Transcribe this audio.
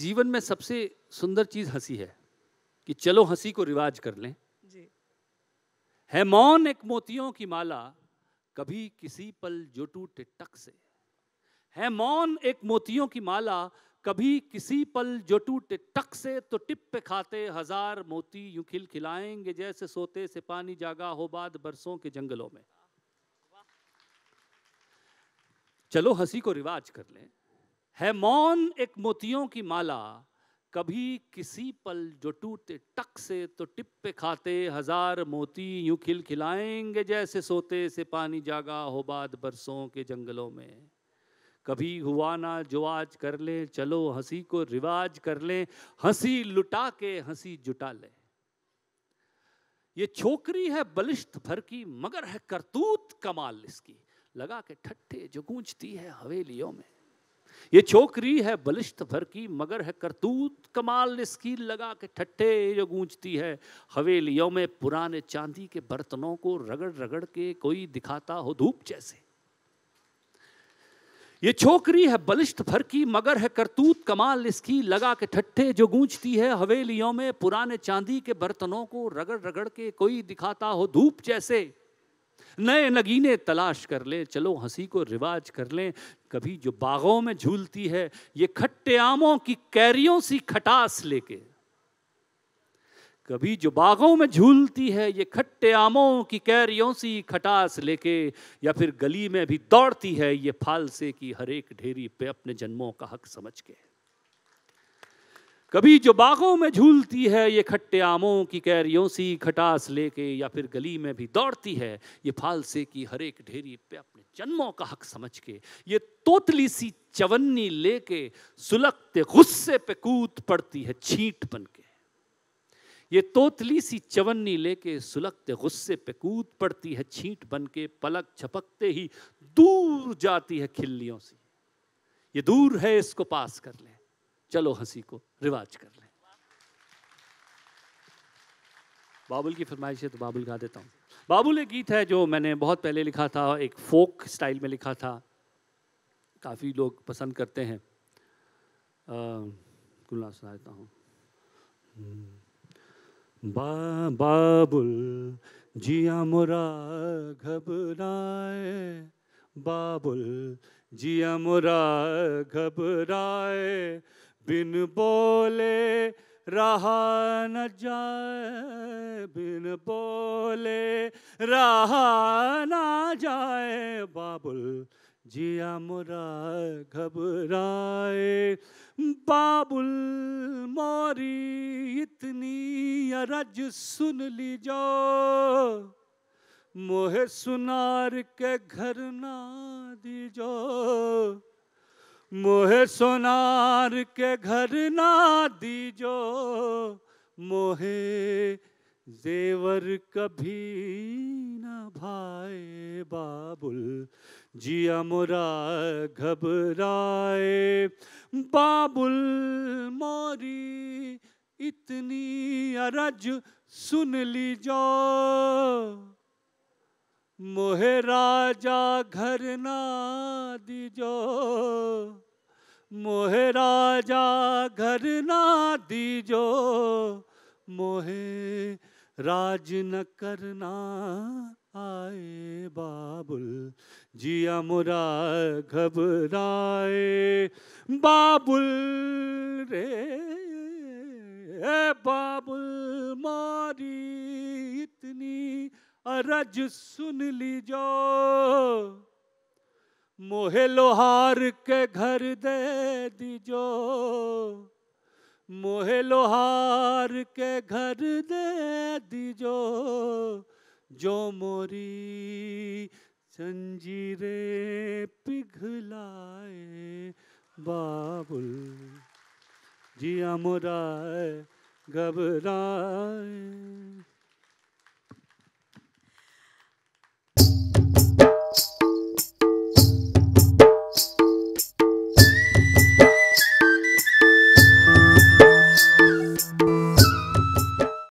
जीवन में सबसे सुंदर चीज हंसी है कि चलो हंसी को रिवाज कर लें जी। है मौन एक मोतियों की माला कभी किसी पल जो टूटे टक से है मौन एक मोतियों की माला कभी किसी पल जो टूटे टक से तो टिप पे खाते हजार मोती यूं खिल खिलाएंगे जैसे सोते से पानी जागा हो बाद बरसों के जंगलों में चलो हंसी को रिवाज कर लें है मौन एक मोतियों की माला कभी किसी पल जो टूटे टक से तो टिप पे खाते हजार मोती यूं खिल खिलाएंगे जैसे सोते से पानी जागा हो बाद बरसों के जंगलों में कभी हुआ ना जो आज कर ले चलो हंसी को रिवाज कर ले हंसी लुटा के हंसी जुटा ले ये छोकरी है बलिष्ठ भर की मगर है करतूत कमाल इसकी लगा के ठट्ठे जो गूंजती है हवेलियों में ये छोकरी है बलिष्ठ भर की मगर है करतूत कमाल इसकी लगा के ठट्ठे जो गूंजती है हवेलियों में पुराने चांदी के बर्तनों को रगड़ रगड़ के कोई दिखाता हो धूप जैसे ये छोकरी है बलिष्ठ भर की मगर है करतूत कमाल इसकी लगा के ठट्ठे जो गूंजती है हवेलियों में पुराने चांदी के बर्तनों को रगड़ रगड़ के कोई दिखाता हो धूप जैसे नए नगीने तलाश कर लें चलो हंसी को रिवाज कर लें कभी जो बागों में झूलती है ये खट्टे आमों की कैरियों सी खटास लेके कभी जो बागों में झूलती है ये खट्टे आमों की कैरियों सी खटास लेके या फिर गली में भी दौड़ती है ये फालसे की हर एक ढेरी पे अपने जन्मों का हक समझ के कभी जो बागों में झूलती है ये खट्टे आमों की कैरियों सी खटास लेके या फिर गली में भी दौड़ती है ये फालसे की हर एक ढेरी पे अपने जन्मों का हक समझ के ये तोतली सी चवन्नी लेके सुलगते गुस्से पे कूद पड़ती है छींट बन के ये तोतली सी चवन्नी लेके सुलगते गुस्से पे कूद पड़ती है छींट बन के पलक झपकते ही दूर जाती है खिल्लियों से ये दूर है इसको पास कर लें चलो हंसी को रिवाज कर लें बाबुल की फरमाइश है तो बाबुल गा देता हूँ बाबुल एक गीत है जो मैंने बहुत पहले लिखा था एक फोक स्टाइल में लिखा था काफ़ी लोग पसंद करते हैं सुना देता हूँ बा बाबुल जिया मुरा घबराए बाबुल जिया मुरा घबराए बिन बोले रहा न जाए बिन बोले रहा न जाए बाबुल जिया मुरा घबराए बाबुल मोरी इतनी अरज सुन लीजो मोहे सुनार के घर ना दीजो मोहे सोनार के घर ना दीजो मोहे जेवर कभी ना भाए बाबुल जिया मोरा घबराए बाबुल मोरी इतनी अरज सुन लीजो मोहे राजा घर ना दीजो मोहे राजा घर ना दीजो मोहे राज न करना आए बाबुल जिया मुरा घबराए बाबुल रे बाबुल मारी इतनी अरज सुन लीजो मोहे लोहार के घर दे दीजो मोहे लोहार के घर दे दीजो जो मोरी जंजीरे पिघलाए बाबुल जिया मोरा घबराए